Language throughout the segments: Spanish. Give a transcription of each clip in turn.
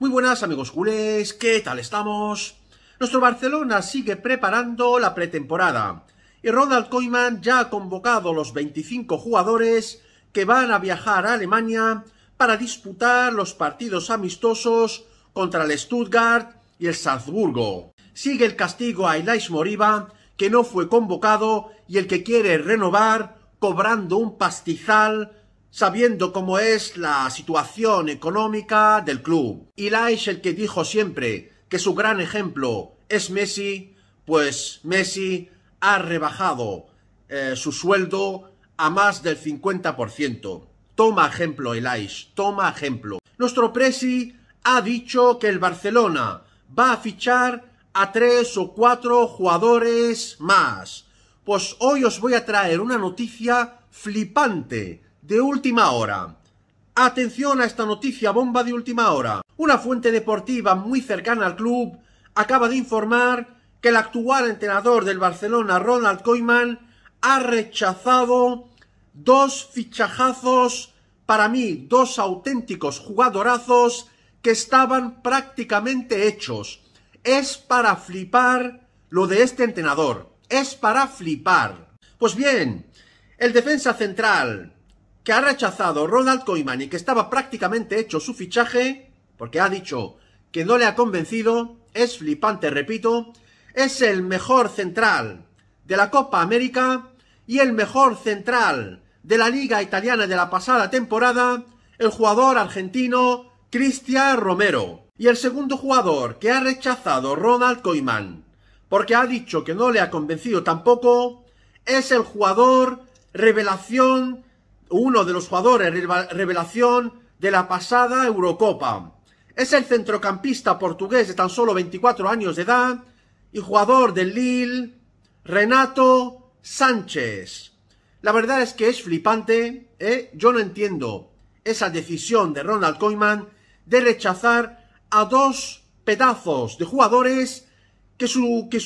Muy buenas amigos culés, ¿qué tal estamos? Nuestro Barcelona sigue preparando la pretemporada y Ronald Koeman ya ha convocado los 25 jugadores que van a viajar a Alemania para disputar los partidos amistosos contra el Stuttgart y el Salzburgo. Sigue el castigo a Elias Moriba, que no fue convocado y el que quiere renovar cobrando un pastizal sabiendo cómo es la situación económica del club. Y el que dijo siempre que su gran ejemplo es Messi, pues Messi ha rebajado eh, su sueldo a más del 50%. Toma ejemplo, Elias, toma ejemplo. Nuestro Presi ha dicho que el Barcelona va a fichar a tres o cuatro jugadores más. Pues hoy os voy a traer una noticia flipante de última hora. Atención a esta noticia bomba de última hora. Una fuente deportiva muy cercana al club acaba de informar que el actual entrenador del Barcelona, Ronald Koeman, ha rechazado dos fichajazos, para mí, dos auténticos jugadorazos que estaban prácticamente hechos. Es para flipar lo de este entrenador. Es para flipar. Pues bien, el defensa central que ha rechazado Ronald Koeman y que estaba prácticamente hecho su fichaje, porque ha dicho que no le ha convencido, es flipante, repito, es el mejor central de la Copa América y el mejor central de la Liga Italiana de la pasada temporada, el jugador argentino Cristian Romero. Y el segundo jugador que ha rechazado Ronald Koeman, porque ha dicho que no le ha convencido tampoco, es el jugador revelación uno de los jugadores revelación de la pasada Eurocopa. Es el centrocampista portugués de tan solo 24 años de edad y jugador del Lille, Renato Sánchez. La verdad es que es flipante, ¿eh? yo no entiendo esa decisión de Ronald Koeman de rechazar a dos pedazos de jugadores que, que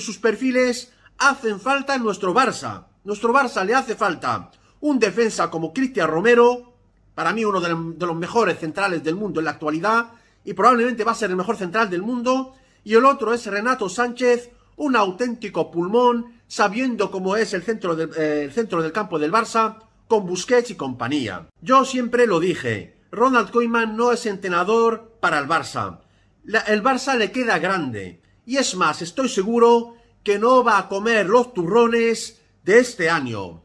sus perfiles hacen falta en nuestro Barça. Nuestro Barça le hace falta un defensa como Cristian Romero, para mí uno de los mejores centrales del mundo en la actualidad y probablemente va a ser el mejor central del mundo. Y el otro es Renato Sánchez, un auténtico pulmón, sabiendo cómo es el centro, del eh, centro del campo del Barça, con Busquets y compañía. Yo siempre lo dije, Ronald Koeman no es entrenador para el Barça. el Barça le queda grande. Y es más, estoy seguro que no va a comer los turrones de este año.